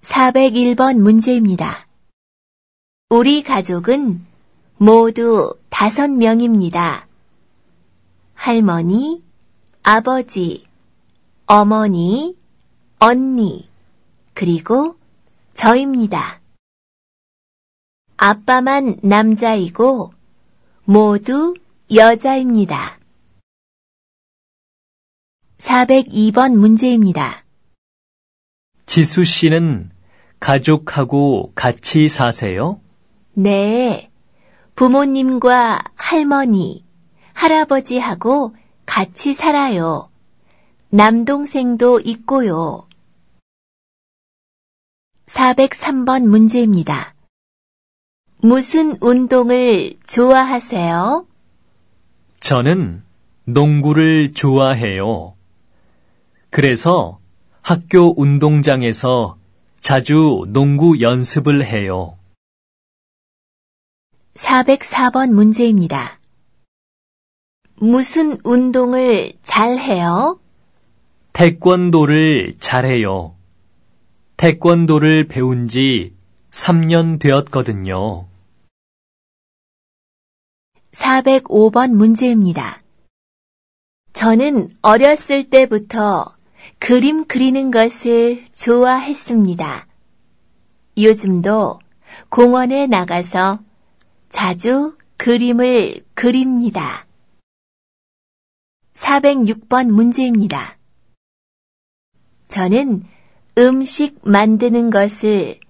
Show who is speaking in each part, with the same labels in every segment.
Speaker 1: 401번 문제입니다. 우리 가족은 모두 다섯 명입니다. 할머니, 아버지, 어머니, 언니, 그리고 저입니다. 아빠만 남자이고 모두 여자입니다. 402번 문제입니다.
Speaker 2: 지수 씨는 가족하고 같이 사세요?
Speaker 1: 네. 부모님과 할머니, 할아버지하고 같이 살아요. 남동생도 있고요. 403번 문제입니다. 무슨 운동을 좋아하세요?
Speaker 2: 저는 농구를 좋아해요. 그래서 학교 운동장에서 자주 농구 연습을 해요.
Speaker 1: 404번 문제입니다. 무슨 운동을 잘 해요?
Speaker 2: 태권도를 잘해요. 태권도를 배운 지 3년 되었거든요.
Speaker 1: 405번 문제입니다. 저는 어렸을 때부터 그림 그리는 것을 좋아했습니다. 요즘도 공원에 나가서 자주 그림을 그립니다. 406번 문제입니다. 저는 음식 만드는 것을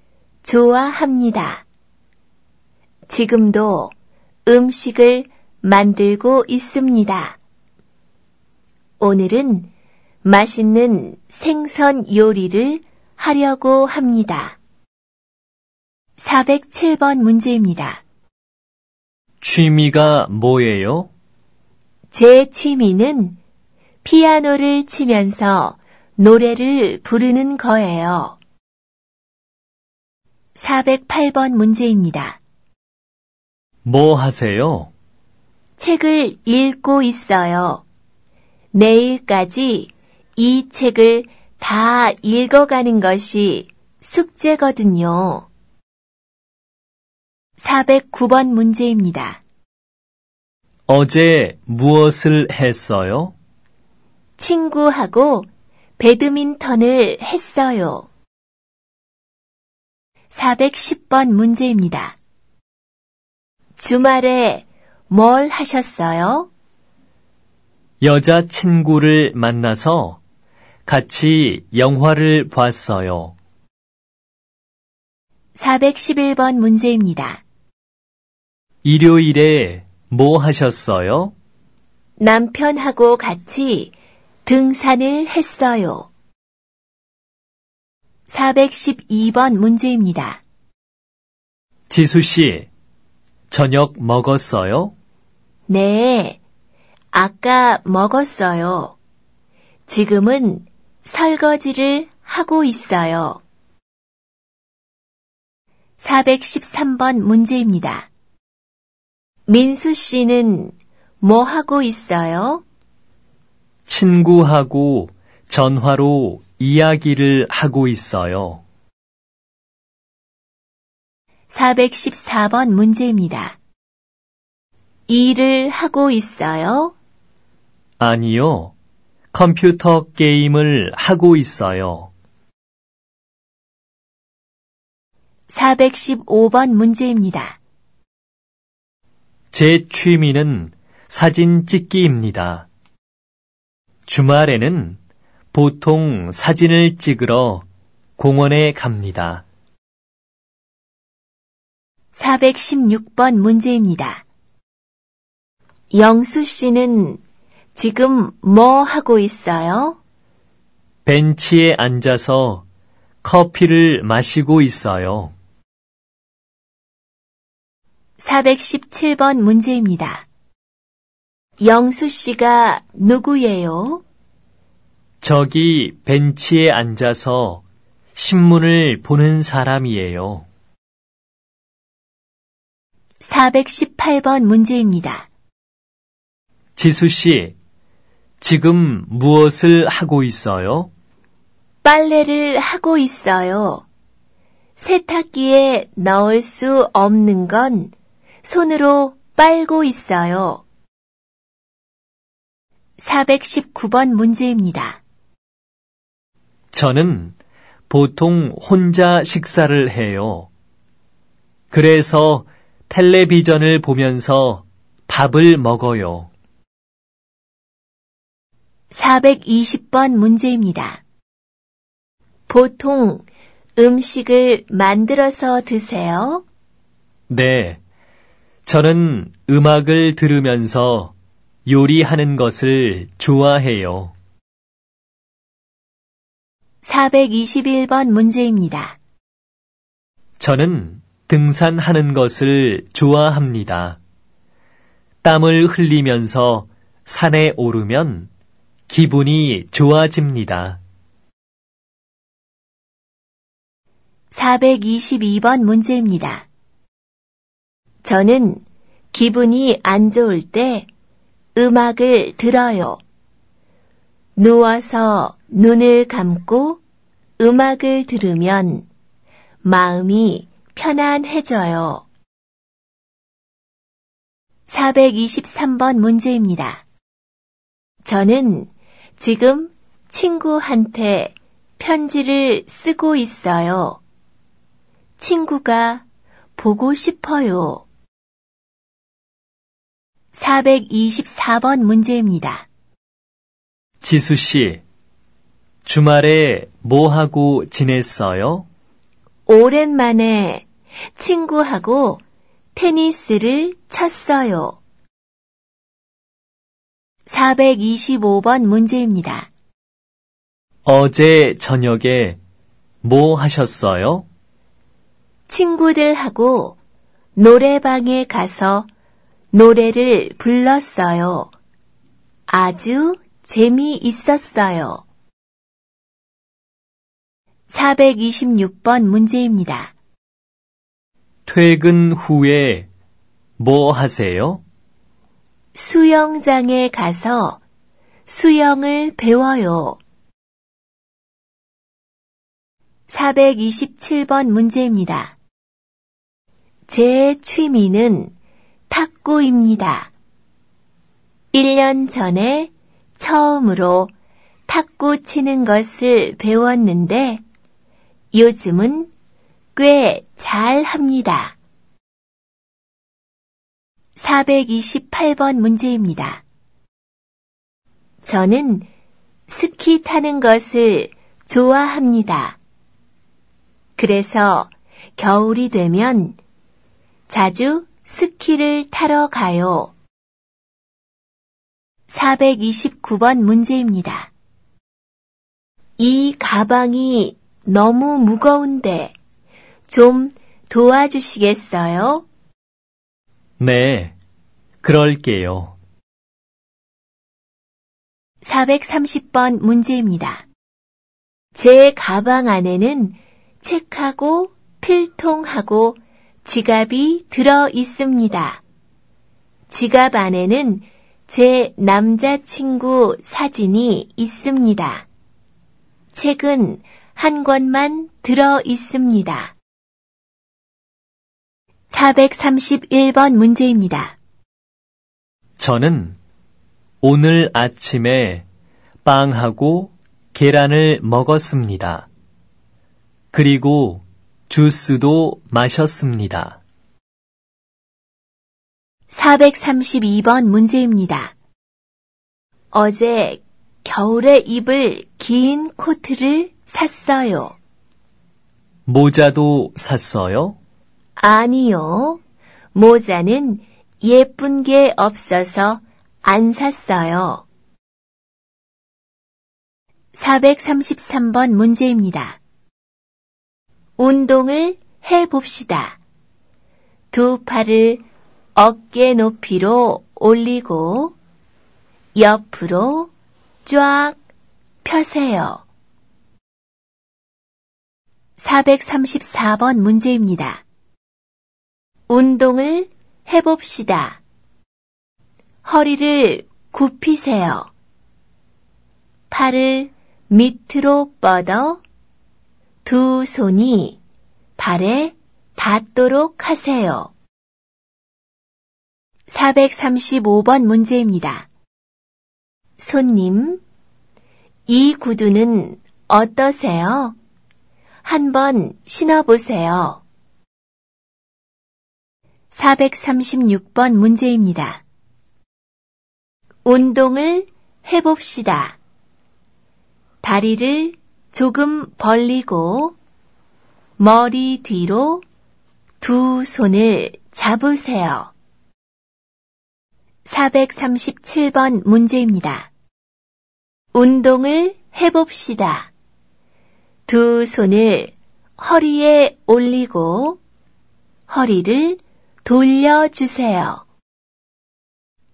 Speaker 1: 좋아합니다. 지금도 음식을 만들고 있습니다. 오늘은 맛있는 생선 요리를 하려고 합니다. 407번 문제입니다.
Speaker 2: 취미가 뭐예요? 제
Speaker 1: 취미는 피아노를 치면서 노래를 부르는 거예요. 408번 문제입니다.
Speaker 2: 뭐 하세요?
Speaker 1: 책을 읽고 있어요. 내일까지 이 책을 다 읽어가는 것이 숙제거든요. 409번 문제입니다.
Speaker 2: 어제 무엇을 했어요?
Speaker 1: 친구하고 배드민턴을 했어요. 410번 문제입니다. 주말에 뭘 하셨어요?
Speaker 2: 여자친구를 만나서 같이 영화를 봤어요.
Speaker 1: 411번 문제입니다.
Speaker 2: 일요일에 뭐 하셨어요?
Speaker 1: 남편하고 같이 등산을 했어요. 412번 문제입니다.
Speaker 2: 지수 씨, 저녁 먹었어요?
Speaker 1: 네, 아까 먹었어요. 지금은 설거지를 하고 있어요. 413번 문제입니다. 민수 씨는 뭐 하고 있어요?
Speaker 2: 친구하고 전화로 이야기를 하고 있어요.
Speaker 1: 414번 문제입니다. 일을 하고 있어요?
Speaker 2: 아니요. 컴퓨터 게임을 하고 있어요.
Speaker 1: 415번 문제입니다.
Speaker 2: 제 취미는 사진 찍기입니다. 주말에는 보통 사진을 찍으러 공원에 갑니다.
Speaker 1: 416번 문제입니다. 영수 씨는 지금 뭐 하고 있어요?
Speaker 2: 벤치에 앉아서 커피를 마시고 있어요.
Speaker 1: 417번 문제입니다. 영수 씨가 누구예요?
Speaker 2: 저기 벤치에 앉아서 신문을 보는 사람이에요.
Speaker 1: 418번 문제입니다.
Speaker 2: 지수 씨, 지금 무엇을 하고 있어요?
Speaker 1: 빨래를 하고 있어요. 세탁기에 넣을 수 없는 건 손으로 빨고 있어요. 419번 문제입니다.
Speaker 2: 저는 보통 혼자 식사를 해요. 그래서 텔레비전을 보면서 밥을 먹어요.
Speaker 1: 420번 문제입니다. 보통 음식을 만들어서 드세요?
Speaker 2: 네. 저는 음악을 들으면서 요리하는 것을 좋아해요.
Speaker 1: 421번 문제입니다.
Speaker 2: 저는 등산하는 것을 좋아합니다. 땀을 흘리면서 산에 오르면 기분이 좋아집니다.
Speaker 1: 422번 문제입니다. 저는 기분이 안 좋을 때 음악을 들어요. 누워서 눈을 감고 음악을 들으면 마음이 편안해져요. 423번 문제입니다. 저는 지금 친구한테 편지를 쓰고 있어요. 친구가 보고 싶어요. 424번 문제입니다.
Speaker 2: 지수 씨, 주말에 뭐 하고 지냈어요?
Speaker 1: 오랜만에 친구하고 테니스를 쳤어요. 425번 문제입니다.
Speaker 2: 어제 저녁에 뭐 하셨어요?
Speaker 1: 친구들하고 노래방에 가서 노래를 불렀어요. 아주 재미있었어요. 426번 문제입니다.
Speaker 2: 퇴근 후에 뭐 하세요?
Speaker 1: 수영장에 가서 수영을 배워요. 427번 문제입니다. 제 취미는 탁구입니다. 1년 전에 처음으로 탁구 치는 것을 배웠는데 요즘은 꽤 잘 합니다. 428번 문제입니다. 저는 스키 타는 것을 좋아합니다. 그래서 겨울이 되면 자주 스키를 타러 가요. 429번 문제입니다. 이 가방이 너무 무거운데 좀 도와주시겠어요?
Speaker 2: 네, 그럴게요.
Speaker 1: 430번 문제입니다. 제 가방 안에는 책하고 필통하고 지갑이 들어 있습니다. 지갑 안에는 제 남자친구 사진이 있습니다. 책은 한 권만 들어 있습니다. 431번 문제입니다.
Speaker 2: 저는 오늘 아침에 빵하고 계란을 먹었습니다. 그리고 주스도 마셨습니다.
Speaker 1: 432번 문제입니다. 어제 겨울에 입을 긴 코트를 샀어요.
Speaker 2: 모자도 샀어요?
Speaker 1: 아니요. 모자는 예쁜 게 없어서 안 샀어요. 433번 문제입니다. 운동을 해 봅시다. 두 팔을 어깨 높이로 올리고 옆으로 쫙 펴세요. 434번 문제입니다. 운동을 해봅시다. 허리를 굽히세요. 팔을 밑으로 뻗어 두 손이 발에 닿도록 하세요. 435번 문제입니다. 손님, 이 구두는 어떠세요? 한번 신어보세요. 436번 문제입니다. 운동을 해봅시다. 다리를 조금 벌리고 머리 뒤로 두 손을 잡으세요. 437번 문제입니다. 운동을 해봅시다. 두 손을 허리에 올리고 허리를 돌려주세요.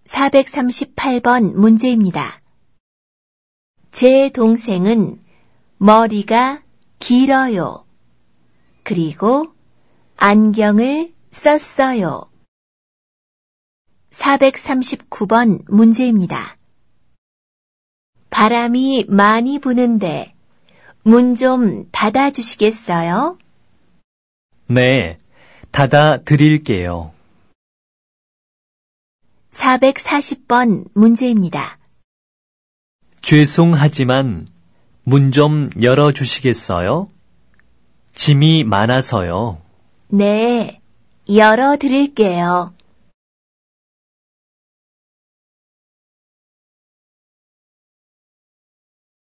Speaker 1: 438번 문제입니다. 제 동생은 머리가 길어요. 그리고 안경을 썼어요. 439번 문제입니다. 바람이 많이 부는데 문 좀 닫아주시겠어요?
Speaker 2: 네, 닫아 드릴게요.
Speaker 1: 440번 문제입니다.
Speaker 2: 죄송하지만 문 좀 열어주시겠어요? 짐이 많아서요.
Speaker 1: 네, 열어드릴게요.